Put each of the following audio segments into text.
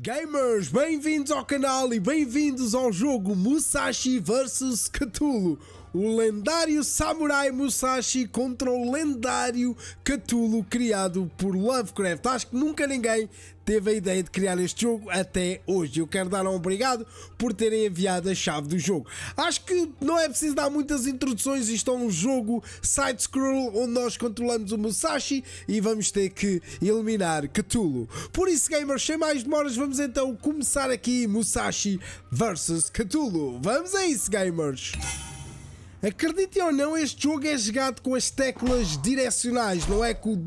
Gamers, bem-vindos ao canal e bem-vindos ao jogo Musashi vs Cthulhu, o lendário Samurai Musashi contra o lendário Cthulhu criado por Lovecraft. Acho que nunca ninguém teve a ideia de criar este jogo até hoje. Eu quero dar um obrigado por terem enviado a chave do jogo. Acho que não é preciso dar muitas introduções, isto é um jogo side-scroll onde nós controlamos o Musashi e vamos ter que eliminar Cthulhu. Por isso, gamers, sem mais demoras, vamos então começar aqui Musashi vs Cthulhu. Vamos a isso, gamers! Acreditem ou não, este jogo é jogado com as teclas direcionais, não é com o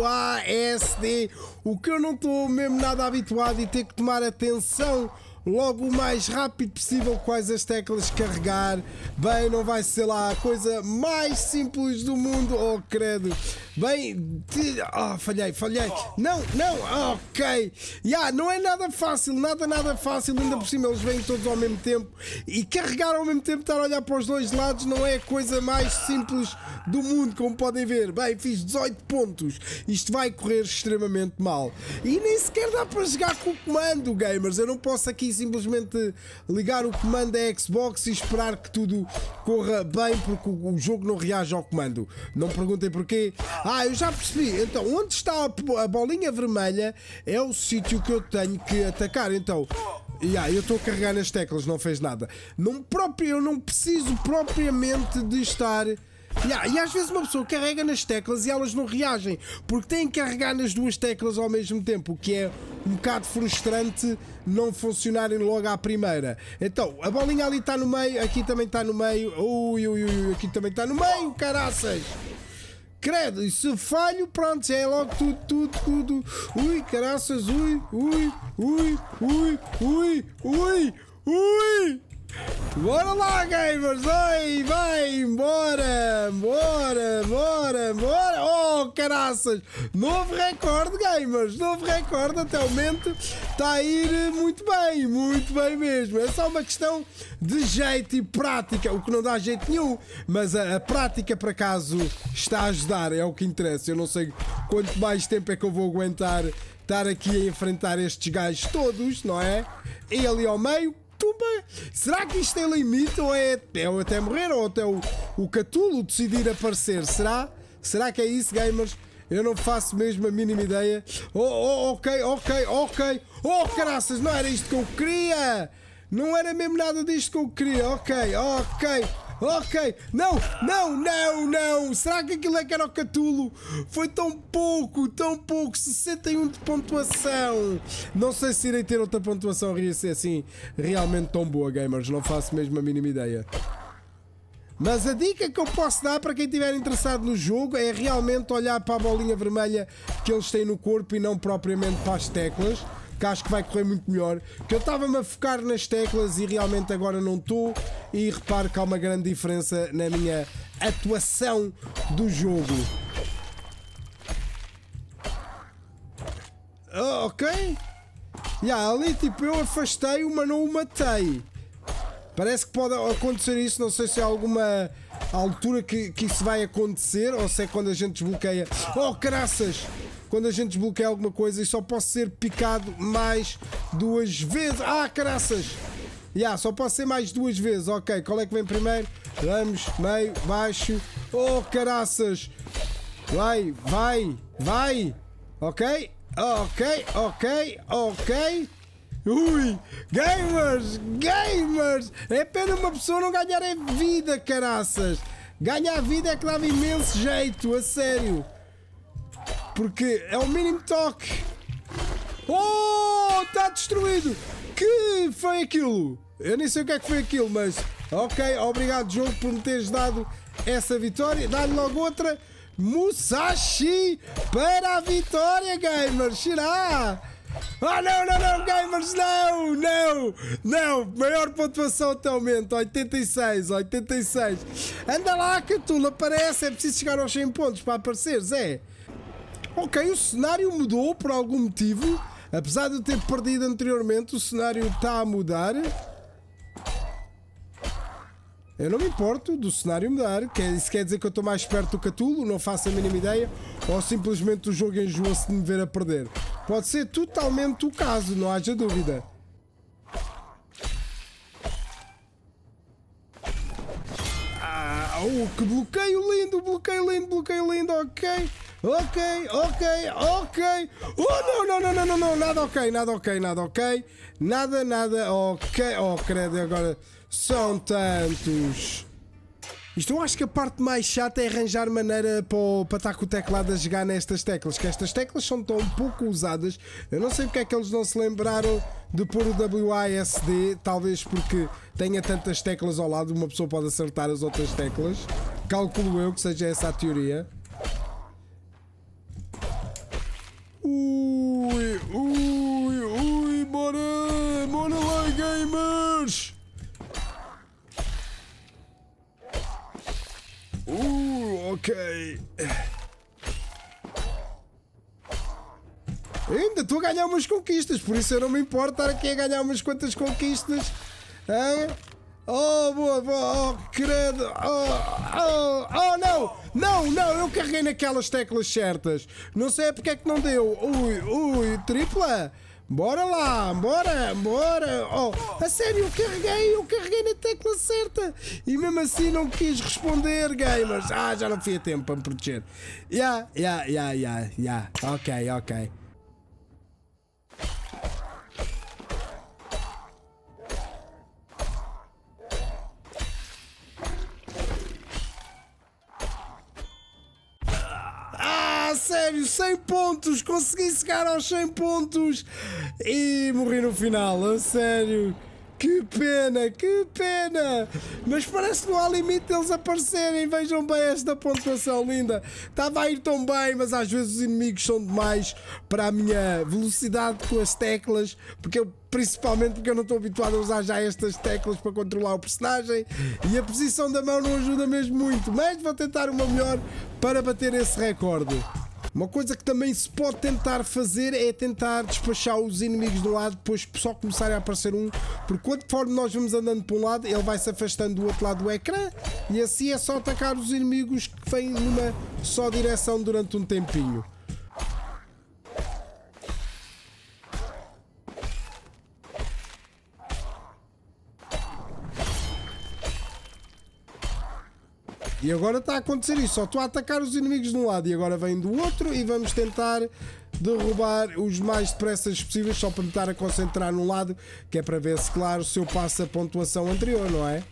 WASD, o que eu não estou mesmo nada habituado e ter que tomar atenção logo o mais rápido possível quais as teclas carregar. Bem, não vai ser lá a coisa mais simples do mundo, oh credo. Bem, te... oh, falhei, falhei. Não, não, ok. Já, yeah, não é nada fácil, nada, nada fácil. Ainda por cima, eles vêm todos ao mesmo tempo. E carregar ao mesmo tempo, estar a olhar para os dois lados, não é a coisa mais simples do mundo, como podem ver. Bem, fiz 18 pontos. Isto vai correr extremamente mal. E nem sequer dá para jogar com o comando, gamers. Eu não posso aqui simplesmente ligar o comando da Xbox e esperar que tudo corra bem, porque o jogo não reage ao comando. Não perguntem porquê. Ah, eu já percebi. Então, onde está a bolinha vermelha é o sítio que eu tenho que atacar. Então, yeah, eu estou a carregar nas teclas, não fez nada. Não próprio, eu não preciso propriamente de estar... Yeah, e às vezes uma pessoa carrega nas teclas e elas não reagem, porque tem que carregar nas duas teclas ao mesmo tempo, o que é um bocado frustrante não funcionarem logo à primeira. Então, a bolinha ali está no meio, aqui também está no meio, ui, ui, ui, aqui também está no meio, caraças! Credo, e se falho, pronto, já é logo tudo, tudo, tudo. Ui, caraças, ui, ui, ui, ui, ui, ui, ui. Bora lá, gamers! Vai, vai, embora bora, bora, bora caraças! Novo recorde, gamers! Novo recorde até o momento. Está a ir eh, muito bem, muito bem mesmo. É só uma questão de jeito e prática, o que não dá jeito nenhum, mas a, a prática, por acaso, está a ajudar, é o que interessa. Eu não sei quanto mais tempo é que eu vou aguentar estar aqui a enfrentar estes gajos todos, não é? E ali ao meio, tumba! Será que isto tem limite? Ou é, é até morrer? Ou até o, o Catulo decidir aparecer? Será? Será que é isso, gamers? Eu não faço mesmo a mínima ideia. Oh, oh, ok, ok, ok. Oh, graças, não era isto que eu queria. Não era mesmo nada disto que eu queria. Ok, ok. Ok, não, não, não, não. Será que aquilo é que era o Catulo? Foi tão pouco, tão pouco. 61 de pontuação. Não sei se irei ter outra pontuação ser assim realmente tão boa, gamers. Não faço mesmo a mínima ideia. Mas a dica que eu posso dar para quem estiver interessado no jogo é realmente olhar para a bolinha vermelha que eles têm no corpo e não propriamente para as teclas, que acho que vai correr muito melhor. Que eu estava-me a focar nas teclas e realmente agora não estou. E reparo que há uma grande diferença na minha atuação do jogo. Oh, ok. Yeah, ali tipo eu afastei-o, mas não o matei. Parece que pode acontecer isso, não sei se há alguma altura que, que isso vai acontecer ou se é quando a gente desbloqueia. Oh, caraças! Quando a gente desbloqueia alguma coisa e só posso ser picado mais duas vezes. Ah, caraças! Ya, yeah, só posso ser mais duas vezes. Ok, qual é que vem primeiro? Vamos, meio, baixo. Oh, caraças! Vai, vai, vai! Ok, ok, ok, ok. Ui, gamers, gamers! É pena uma pessoa não ganhar é vida, caraças! Ganhar vida é que dava imenso jeito, a sério! Porque é o mínimo toque! Oh, está destruído! Que foi aquilo? Eu nem sei o que é que foi aquilo, mas ok, obrigado jogo por me teres dado essa vitória. Dá-lhe logo outra. Musashi para a vitória, gamers! Será? Ah, não, não, não, gamers, não, não, não. Maior pontuação até o momento, 86, 86. Anda lá, Catula, aparece. É preciso chegar aos 100 pontos para aparecer, Zé. Ok, o cenário mudou por algum motivo. Apesar de eu ter perdido anteriormente, o cenário está a mudar. Eu não me importo do cenário mudar. Isso quer dizer que eu estou mais perto do Catulo, não faço a mínima ideia. Ou simplesmente o jogo enjoa-se de me ver a perder. Pode ser totalmente o caso, não haja dúvida. Ah, oh, que bloqueio lindo, bloqueio lindo, bloqueio lindo, ok. Ok, ok, ok. Oh, não, não, não, não, não, não, nada ok, nada ok, nada ok. Nada, nada ok. Oh, credo, agora são tantos. Isto então eu acho que a parte mais chata é arranjar maneira para, o, para estar com o teclado a jogar nestas teclas, que estas teclas são tão pouco usadas. Eu não sei porque é que eles não se lembraram de pôr o WASD, talvez porque tenha tantas teclas ao lado, uma pessoa pode acertar as outras teclas. Calculo eu que seja essa a teoria. Ui, ui, ui, bora, bora lá, gamers! Ok. Ainda estou a ganhar umas conquistas, por isso eu não me importo estar aqui a ganhar umas quantas conquistas. Hein? Oh, boa, boa, oh, credo. Oh, oh, oh, não, não, não, eu carreguei naquelas teclas certas. Não sei porque é que não deu. Ui, ui, tripla. Bora lá, bora, bora! Oh, a sério, eu carreguei, eu carreguei na tecla certa! E mesmo assim não quis responder, gamers! Ah, já não fui a tempo para me proteger. Ya, yeah, ya, yeah, ya, yeah, ya, yeah, ya. Yeah. Ok, ok. sério, 100 pontos, consegui chegar aos 100 pontos e morri no final, a sério. Que pena, que pena! Mas parece que não há limite deles aparecerem. Vejam bem esta pontuação linda. Estava a ir tão bem, mas às vezes os inimigos são demais para a minha velocidade com as teclas, porque eu principalmente porque eu não estou habituado a usar já estas teclas para controlar o personagem e a posição da mão não ajuda mesmo muito, mas vou tentar uma melhor para bater esse recorde. Uma coisa que também se pode tentar fazer é tentar despachar os inimigos de um lado, depois só começar a aparecer um, porque forma nós vamos andando para um lado, ele vai se afastando do outro lado do ecrã, e assim é só atacar os inimigos que vêm numa só direção durante um tempinho. E agora está a acontecer isso. Só estou a atacar os inimigos de um lado e agora vem do outro e vamos tentar derrubar os mais depressas possíveis só para me estar a concentrar num lado, que é para ver se, claro, se eu passo a pontuação anterior, não é?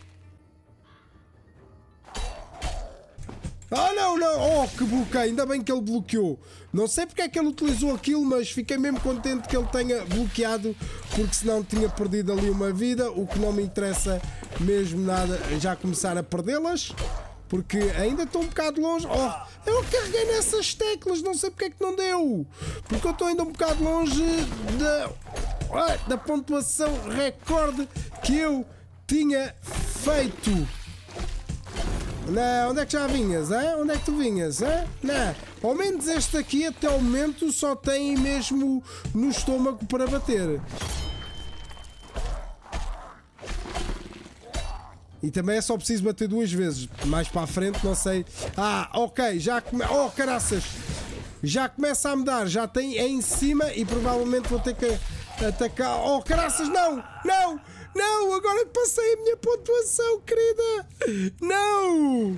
Ah, não, não! Oh, que bloqueio! Ainda bem que ele bloqueou. Não sei porque é que ele utilizou aquilo, mas fiquei mesmo contente que ele tenha bloqueado, porque senão tinha perdido ali uma vida, o que não me interessa mesmo nada já começar a perdê-las. Porque ainda estou um bocado longe. Oh, eu carreguei nessas teclas, não sei porque é que não deu. Porque eu estou ainda um bocado longe da, da pontuação recorde que eu tinha feito. Não, onde é que já vinhas? Hein? Onde é que tu vinhas? Hein? Não. Ao menos este aqui, até o momento, só tem mesmo no estômago para bater. E também é só preciso bater duas vezes. Mais para a frente, não sei. Ah, ok, já come... Oh, caraças! Já começa a me dar, já tem é em cima e provavelmente vou ter que atacar. Oh, caraças, não! Não! Não! Agora passei a minha pontuação, querida! Não!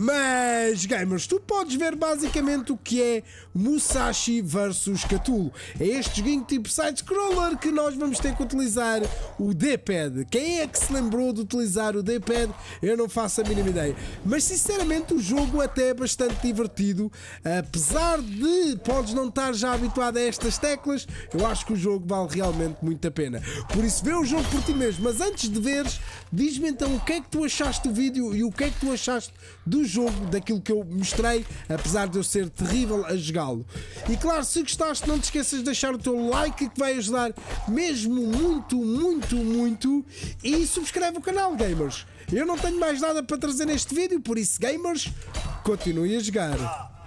Mas, gamers, tu podes ver basicamente o que é Musashi vs Cthulhu. É este joguinho tipo side-scroller que nós vamos ter que utilizar o D-pad. Quem é que se lembrou de utilizar o D-pad? Eu não faço a mínima ideia. Mas, sinceramente, o jogo até é bastante divertido. Apesar de podes não estar já habituado a estas teclas, eu acho que o jogo vale realmente muito a pena. Por isso, vê o jogo por ti mesmo. Mas antes de veres, diz-me então o que é que tu achaste do vídeo e o que é que tu achaste do jogo daquilo que eu mostrei, apesar de eu ser terrível a jogá-lo. E claro, se gostaste, não te esqueças de deixar o teu like que vai ajudar mesmo muito, muito, muito. E subscreve o canal, gamers. Eu não tenho mais nada para trazer neste vídeo, por isso, gamers, continue a jogar.